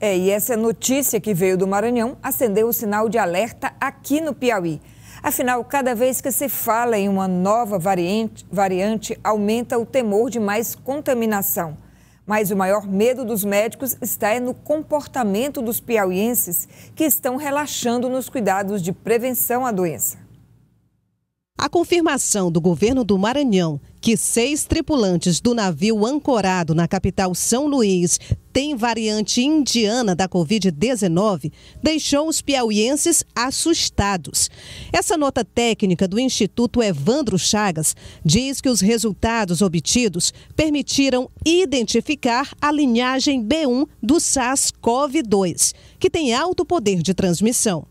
É, e essa notícia que veio do Maranhão acendeu o sinal de alerta aqui no Piauí. Afinal, cada vez que se fala em uma nova variante, variante aumenta o temor de mais contaminação. Mas o maior medo dos médicos está é no comportamento dos piauienses que estão relaxando nos cuidados de prevenção à doença. A confirmação do governo do Maranhão que seis tripulantes do navio ancorado na capital São Luís têm variante indiana da Covid-19 deixou os piauienses assustados. Essa nota técnica do Instituto Evandro Chagas diz que os resultados obtidos permitiram identificar a linhagem B1 do SARS-CoV-2, que tem alto poder de transmissão.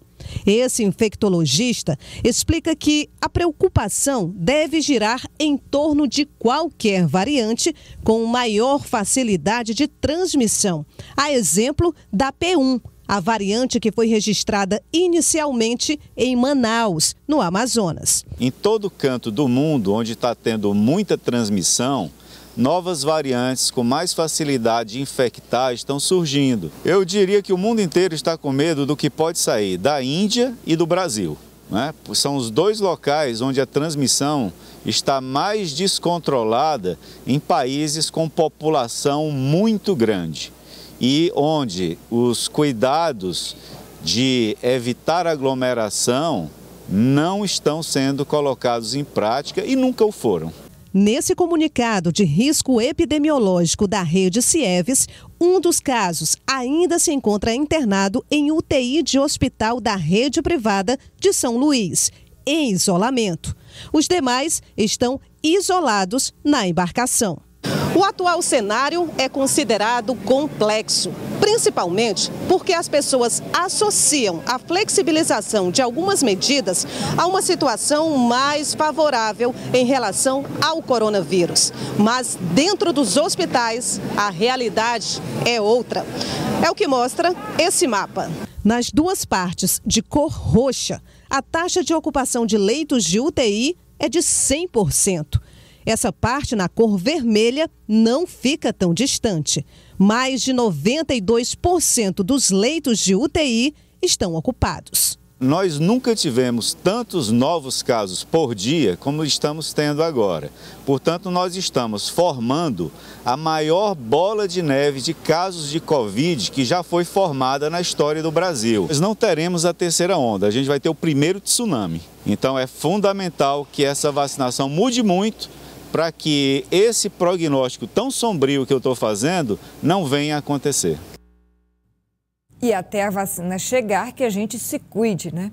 Esse infectologista explica que a preocupação deve girar em torno de qualquer variante com maior facilidade de transmissão, a exemplo da P1, a variante que foi registrada inicialmente em Manaus, no Amazonas. Em todo canto do mundo onde está tendo muita transmissão, novas variantes com mais facilidade de infectar estão surgindo. Eu diria que o mundo inteiro está com medo do que pode sair da Índia e do Brasil. Né? São os dois locais onde a transmissão está mais descontrolada em países com população muito grande e onde os cuidados de evitar aglomeração não estão sendo colocados em prática e nunca o foram. Nesse comunicado de risco epidemiológico da rede Cieves, um dos casos ainda se encontra internado em UTI de hospital da rede privada de São Luís, em isolamento. Os demais estão isolados na embarcação. O atual cenário é considerado complexo principalmente porque as pessoas associam a flexibilização de algumas medidas a uma situação mais favorável em relação ao coronavírus. Mas dentro dos hospitais, a realidade é outra. É o que mostra esse mapa. Nas duas partes de cor roxa, a taxa de ocupação de leitos de UTI é de 100%. Essa parte na cor vermelha não fica tão distante. Mais de 92% dos leitos de UTI estão ocupados. Nós nunca tivemos tantos novos casos por dia como estamos tendo agora. Portanto, nós estamos formando a maior bola de neve de casos de Covid que já foi formada na história do Brasil. Nós não teremos a terceira onda, a gente vai ter o primeiro tsunami. Então, é fundamental que essa vacinação mude muito para que esse prognóstico tão sombrio que eu estou fazendo não venha a acontecer. E até a vacina chegar, que a gente se cuide, né?